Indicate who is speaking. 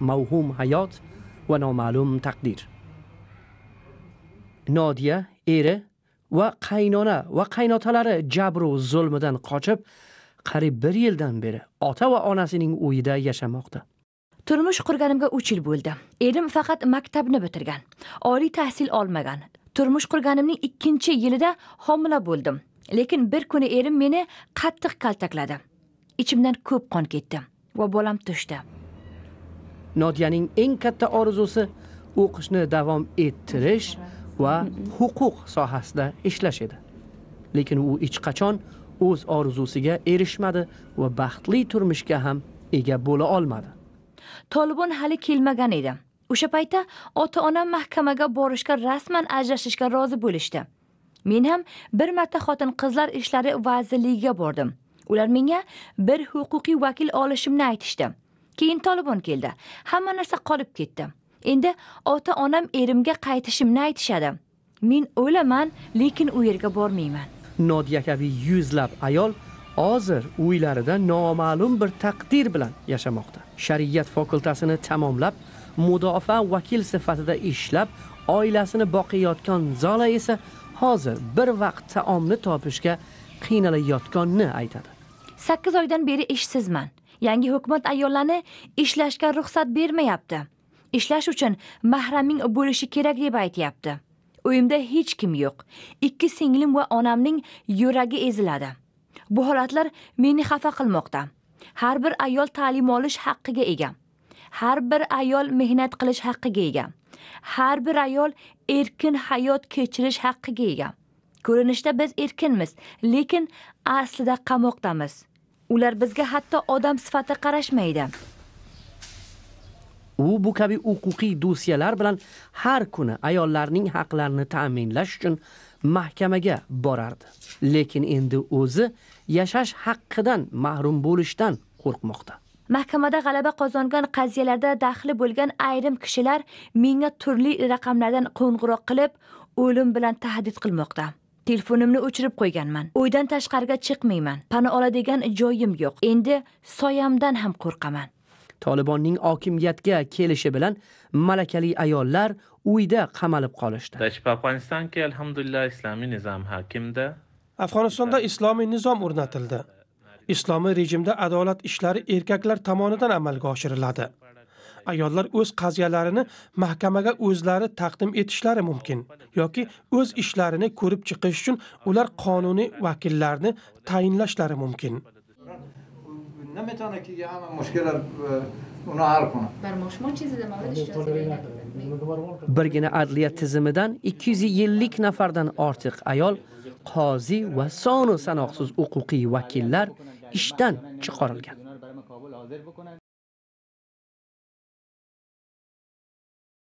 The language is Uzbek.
Speaker 1: mavhum hayot va noma'lum taqdir. Nodiya eri va qaynona va qaynotalari va zulmidan qochib, qariyb 1 yildan beri ota va onasining uyida yashamoqda.
Speaker 2: Turmush qurganimga 3 yil bo'ldi. Erim faqat maktabni bitirgan, oliy tahsil olmagan. Turmush qurganimning 2-yilida homila bo'ldim. Lekin bir kuni erim meni qattiq kaltakladi. Ichimdan ko'p qon ketdi va bolam tushdi.
Speaker 1: nodiyaning eng katta orzusi o'qishni davom ettirish va huquq sohasida ishlash edi lekin u hech qachon o'z orzusiga erishmadi va baxtli turmushga ham ega bo'la olmadi
Speaker 2: tolibon hali kelmagan edi o'sha paytda ota onam mahkamaga borishga rasman ajrashishga rozi bo'lishdi men ham bir marta xotin qizlar ishlari vazirligiga bordim ular menga bir huquqiy vakil olishimni aytishdi keyin tolibon keldi hamma narsa qolib ketdi endi ota onam erimga qaytishimni aytishadi men o'laman lekin u yerga bormayman
Speaker 1: nodiya kabi yuzlab ayol hozir uylarida noma'lum bir taqdir bilan yashamoqda shariat fakultasini tamomlab mudofaa vakil sifatida ishlab oilasini boqayotgan zola esa hozir bir vaqt taomni topishga qiynalayotganini aytadi
Speaker 2: sakkiz oydan beri ishsizman yangi hukumat ayollarni ishlashga ruxsat bermayapti ishlash uchun mahraming bo'lishi kerak deb aytyapti uyimda hech kim yo'q ikki singlim va onamning yuragi eziladi bu holatlar meni xafa qilmoqda har bir ayol ta'lim olish haqqiga ega har bir ayol mehnat qilish haqqiga ega har bir ayol erkin hayot kechirish haqqiga ega ko'rinishda biz erkinmiz lekin aslida qamoqdamiz ular bizga hatto odam sifatida qarashmaydi
Speaker 1: u bu kabi huquqiy dosyalar bilan har kuni ayollarning haqlarini ta'minlash uchun mahkamaga borardi lekin endi o'zi yashash haqqidan mahrum bo'lishdan qo'rqmoqda
Speaker 2: mahkamada g'alaba qozongan qaziyalarda daxli bo'lgan ayrim kishilar menga turli raqamlardan qo'ng'iroq qilib o'lim bilan tahdid qilmoqda telefonimni o'chirib qo'yganman uydan tashqariga chiqmayman pana oladigan joyim yo'q endi soyamdan ham qo'rqaman
Speaker 1: tolibonning hokimiyatga kelishi bilan malakali ayollar uyda qamalib qolishdi afg'onistonda islomiy nizom o'rnatildi islomiy rejimda adolat ishlari erkaklar tomonidan amalga oshiriladi ayollar o'z qaziyalarini mahkamaga o'zlari taqdim etishlari mumkin yoki o'z ishlarini ko'rib chiqish uchun ular qonuniy vakillarni tayinlashlari mumkin e, birgina adliya tizimidan 250 nafardan ortiq ayol qozi va sonu sanoqsiz huquqiy vakillar ishdan chiqarilgan